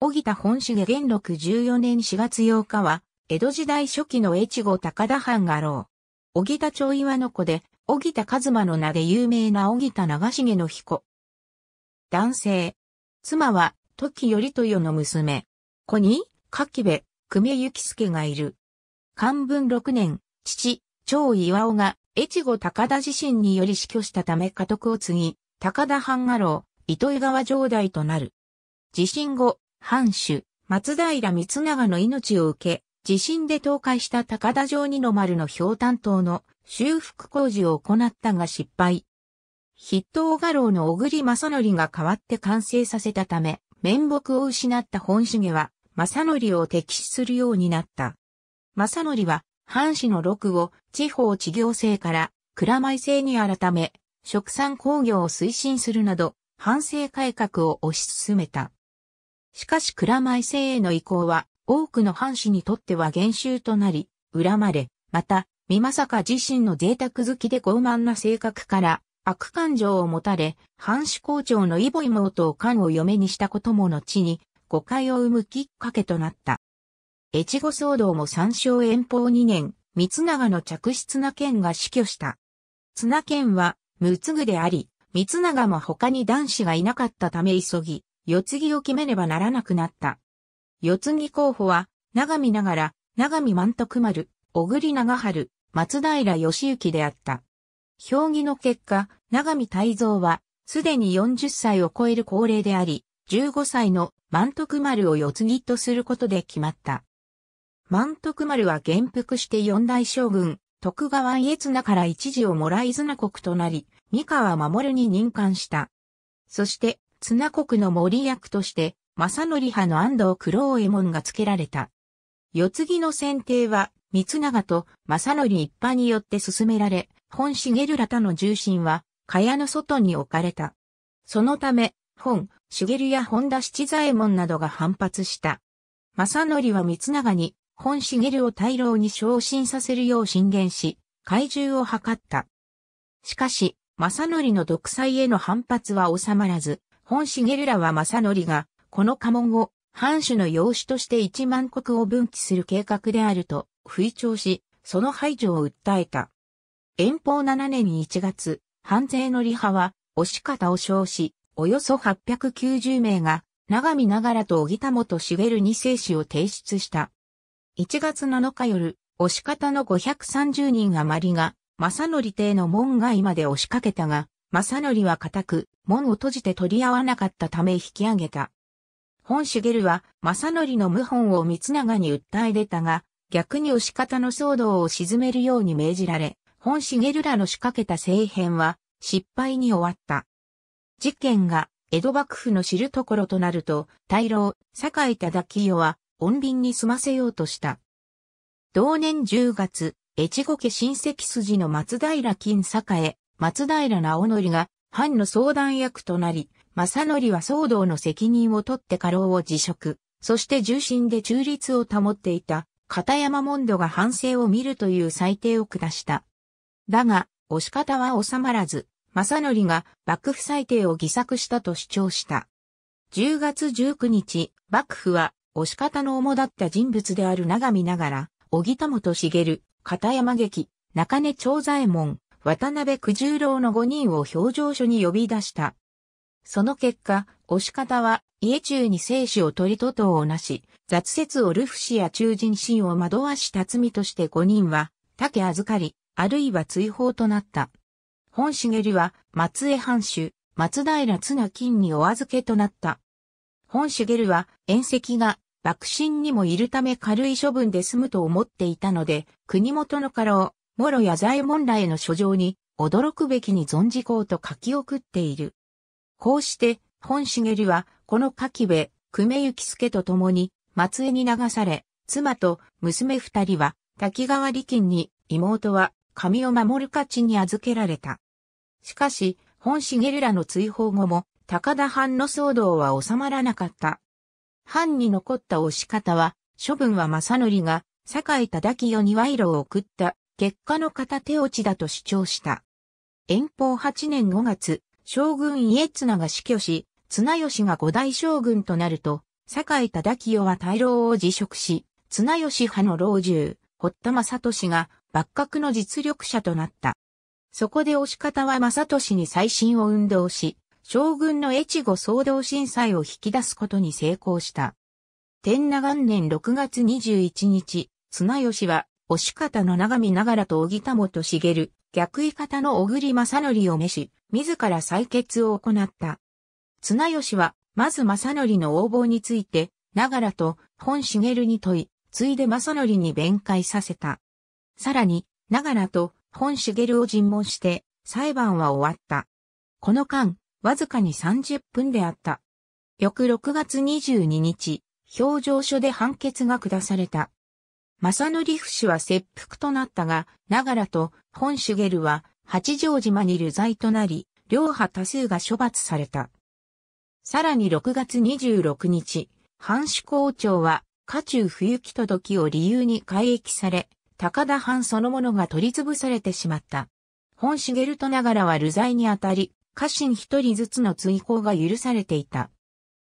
小木田本重元禄14年4月8日は、江戸時代初期の越後高田藩ろう。小木田町岩の子で、小木田和馬の名で有名な小木田長重の彦。男性。妻は、時頼豊の娘。子に、柿部、久米幸助がいる。漢文6年、父、長岩尾が、越後高田地震により死去したため家督を継ぎ、高田藩ろう、糸魚川城代となる。地震後、藩主、松平光長の命を受け、地震で倒壊した高田城二の丸の氷炭島の修復工事を行ったが失敗。筆頭画廊の小栗正則が代わって完成させたため、面目を失った本重は、正則を敵視するようになった。正則は、藩士の禄を地方地行制から蔵米制に改め、食産工業を推進するなど、藩政改革を推し進めた。しかし蔵前制への移行は、多くの藩士にとっては減収となり、恨まれ、また、美政自身の贅沢好きで傲慢な性格から、悪感情を持たれ、藩士校長のイボ妹を官を嫁にしたことも後に、誤解を生むきっかけとなった。越後騒動も参照遠方2年、三長の嫡子綱剣が死去した。綱剣は、無つぐであり、三長も他に男子がいなかったため急ぎ、四つ木を決めねばならなくなった。四つ木候補は、長見ながら、長見満徳丸、小栗長春、松平義行であった。評議の結果、長見大蔵は、すでに40歳を超える高齢であり、15歳の満徳丸を四つ木とすることで決まった。満徳丸は元服して四大将軍、徳川家綱から一時をもらい綱国となり、三河守に任官した。そして、綱国の森役として、正則派の安藤九郎右衛門が付けられた。四次の選定は、三長と正則一派によって進められ、本茂田の重心は、蚊帳の外に置かれた。そのため、本、茂や本田七左衛門などが反発した。正則は三長に、本茂を大老に昇進させるよう進言し、怪獣を図った。しかし、正則の独裁への反発は収まらず、本重浦は正則が、この家紋を、藩主の養子として一万国を分岐する計画であると、不意調し、その排除を訴えた。遠方7年1月、藩税の利派は、押し方を称し、およそ890名が、長見ながらと小田元茂二世死を提出した。1月7日夜、押し方の530人余りが、正則邸の門外まで押しかけたが、正則は固く、門を閉じて取り合わなかったため引き上げた。本茂は、正則の謀反を三長に訴え出たが、逆に押し方の騒動を鎮めるように命じられ、本茂らの仕掛けた政変は、失敗に終わった。事件が、江戸幕府の知るところとなると、大老、坂井忠清は、穏便に済ませようとした。同年10月、越後家親戚筋の松平金栄、松平直則が藩の相談役となり、正則は騒動の責任を取って過労を辞職、そして重心で中立を保っていた片山門戸が反省を見るという裁定を下した。だが、押し方は収まらず、正則が幕府裁定を偽作したと主張した。10月19日、幕府は、押し方の主だった人物である長見ながら、小木田元茂、片山劇、中根長左衛門、渡辺九十郎の5人を表情所に呼び出した。その結果、押方は、家中に生死を取りととをなし、雑説をルフ氏や中人心を惑わした罪として5人は、竹預かり、あるいは追放となった。本茂は、松江藩主、松平綱金にお預けとなった。本茂は、縁石が、幕臣にもいるため軽い処分で済むと思っていたので、国元の家老、もろ左衛門らへの書状に、驚くべきに存じこうと書き送っている。こうして、本茂は、この柿部、久米幸助と共に、松江に流され、妻と娘二人は、滝川利金に、妹は、神を守る価値に預けられた。しかし、本茂らの追放後も、高田藩の騒動は収まらなかった。藩に残った押し方は、処分は正則が、堺井忠清に賄賂を送った結果の片手落ちだと主張した。遠方8年5月、将軍家綱が死去し、綱吉が五代将軍となると、坂井忠清は大老を辞職し、綱吉派の老中、堀田正俊が幕閣の実力者となった。そこで押し方は正俊に再審を運動し、将軍の越後総動震災を引き出すことに成功した。天長元年6月21日、綱吉は押し方の長見ながらと小木田元茂、逆位方の小栗正則を召し、自ら採決を行った。綱吉は、まず正則の横暴について、ながらと本茂に問い、ついで正則に弁解させた。さらに、ながらと本茂を尋問して、裁判は終わった。この間、わずかに30分であった。翌6月22日、表情書で判決が下された。正則不氏は切腹となったが、長良と本茂は八丈島に流罪となり、両派多数が処罰された。さらに6月26日、藩主校長は、家中冬木届きを理由に改役され、高田藩そのものが取り潰されてしまった。本茂と長良は流罪にあたり、家臣一人ずつの追放が許されていた。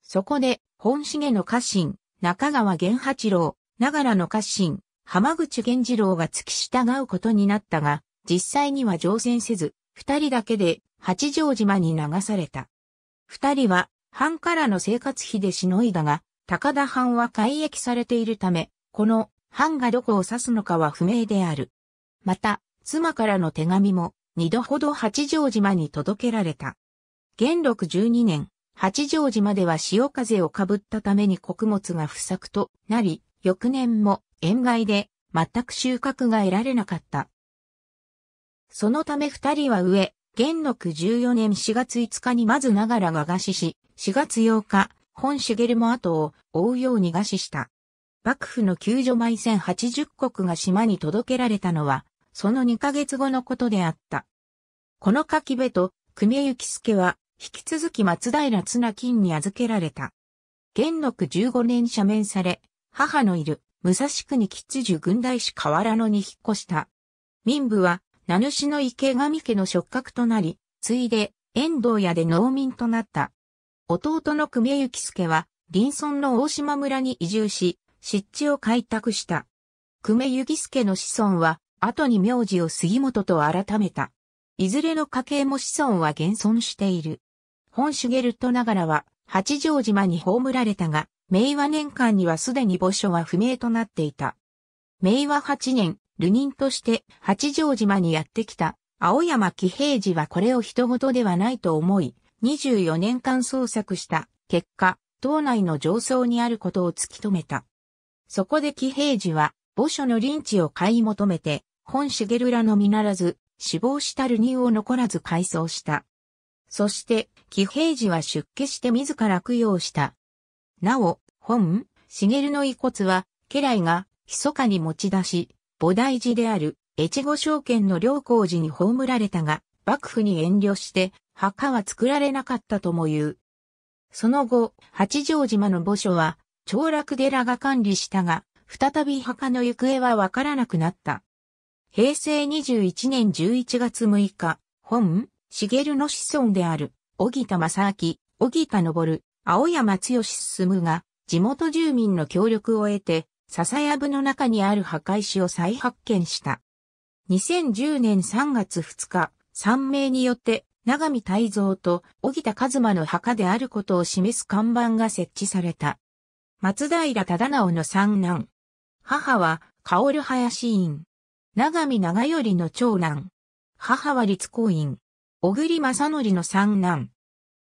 そこで、本茂の家臣、中川源八郎、ながらの家臣、浜口源次郎が付き従うことになったが、実際には乗船せず、二人だけで八丈島に流された。二人は藩からの生活費でしのいだが、高田藩は改役されているため、この藩がどこを指すのかは不明である。また、妻からの手紙も二度ほど八丈島に届けられた。元禄十二年、八丈島では潮風をかぶったために穀物が不作となり、翌年も塩害で全く収穫が得られなかった。そのため二人は上、元禄14年4月5日にまずながらが餓死し、4月8日、本茂も後を追うように餓死した。幕府の救助埋船80国が島に届けられたのは、その2ヶ月後のことであった。この柿部と、久米幸助は、引き続き松平綱金に預けられた。元禄15年赦免され、母のいる武蔵国吉寿軍大師河原野に引っ越した。民部は、名主の池上家の触覚となり、ついで、遠藤屋で農民となった。弟の久米幸助は、林村の大島村に移住し、湿地を開拓した。久米幸助の子孫は、後に名字を杉本と改めた。いずれの家系も子孫は現存している。本主ゲルトながらは、八丈島に葬られたが、明和年間にはすでに墓所は不明となっていた。明和8年、流人として八丈島にやってきた青山喜平次はこれを人事ではないと思い、24年間捜索した結果、島内の上層にあることを突き止めた。そこで喜平次は墓所の臨地を買い求めて、本茂らのみならず、死亡した流人を残らず改装した。そして、喜平次は出家して自ら供養したなお、本、茂の遺骨は、家来が、密かに持ち出し、菩提寺である、越後証券の良光寺に葬られたが、幕府に遠慮して、墓は作られなかったとも言う。その後、八丈島の墓所は、長楽寺が管理したが、再び墓の行方はわからなくなった。平成21年11月6日、本、茂の子孫である、小木田正明、小木田昇、青山剛進が地元住民の協力を得て、笹やぶの中にある墓石を再発見した。2010年3月2日、3名によって長見泰造と小木田和馬の墓であることを示す看板が設置された。松平忠直の三男。母は、薫林院。長見長頼の長男。母は律公院。小栗正則の三男。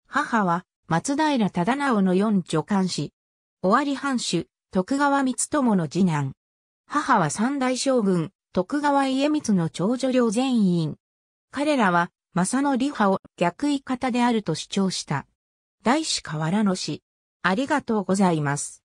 母は、松平忠直の四女官氏。尾張藩主、徳川光友の次男。母は三代将軍、徳川家光の長女両全員。彼らは、正則派を逆位方であると主張した。大師河原の氏。ありがとうございます。